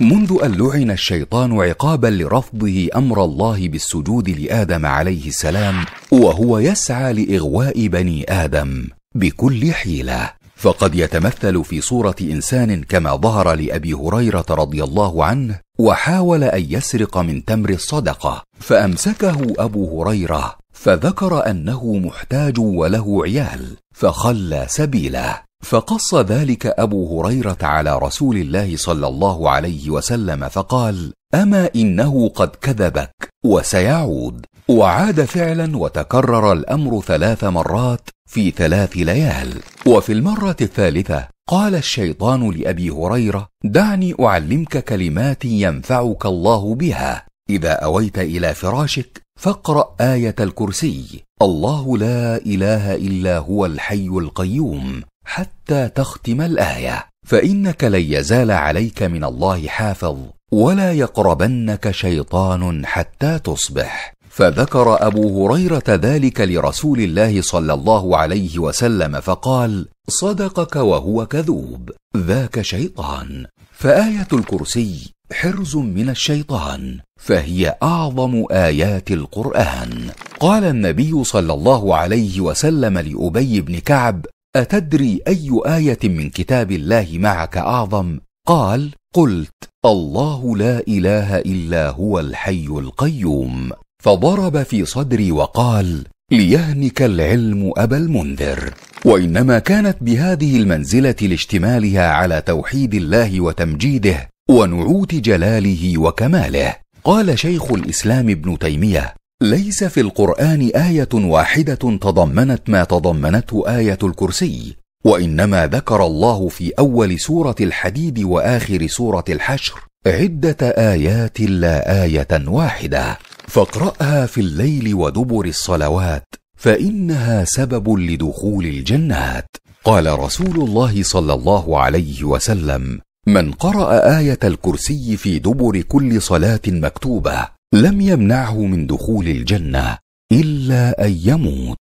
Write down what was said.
منذ ان لعن الشيطان عقابا لرفضه امر الله بالسجود لادم عليه السلام وهو يسعى لاغواء بني ادم بكل حيله فقد يتمثل في صوره انسان كما ظهر لابي هريره رضي الله عنه وحاول ان يسرق من تمر الصدقه فامسكه ابو هريره فذكر انه محتاج وله عيال فخلى سبيله فقص ذلك ابو هريره على رسول الله صلى الله عليه وسلم فقال اما انه قد كذبك وسيعود وعاد فعلا وتكرر الامر ثلاث مرات في ثلاث ليال وفي المره الثالثه قال الشيطان لابي هريره دعني اعلمك كلمات ينفعك الله بها اذا اويت الى فراشك فاقرا ايه الكرسي الله لا اله الا هو الحي القيوم حتى تختم الايه فانك لن يزال عليك من الله حافظ ولا يقربنك شيطان حتى تصبح فذكر ابو هريره ذلك لرسول الله صلى الله عليه وسلم فقال صدقك وهو كذوب ذاك شيطان فايه الكرسي حرز من الشيطان فهي اعظم ايات القران قال النبي صلى الله عليه وسلم لابي بن كعب اتدري اي ايه من كتاب الله معك اعظم قال قلت الله لا اله الا هو الحي القيوم فضرب في صدري وقال ليهنك العلم ابا المنذر وانما كانت بهذه المنزله لاشتمالها على توحيد الله وتمجيده ونعوت جلاله وكماله قال شيخ الاسلام ابن تيميه ليس في القران ايه واحده تضمنت ما تضمنته ايه الكرسي وانما ذكر الله في اول سوره الحديد واخر سوره الحشر عده ايات لا ايه واحده فاقراها في الليل ودبر الصلوات فانها سبب لدخول الجنات قال رسول الله صلى الله عليه وسلم من قرا ايه الكرسي في دبر كل صلاه مكتوبه لم يمنعه من دخول الجنه الا ان يموت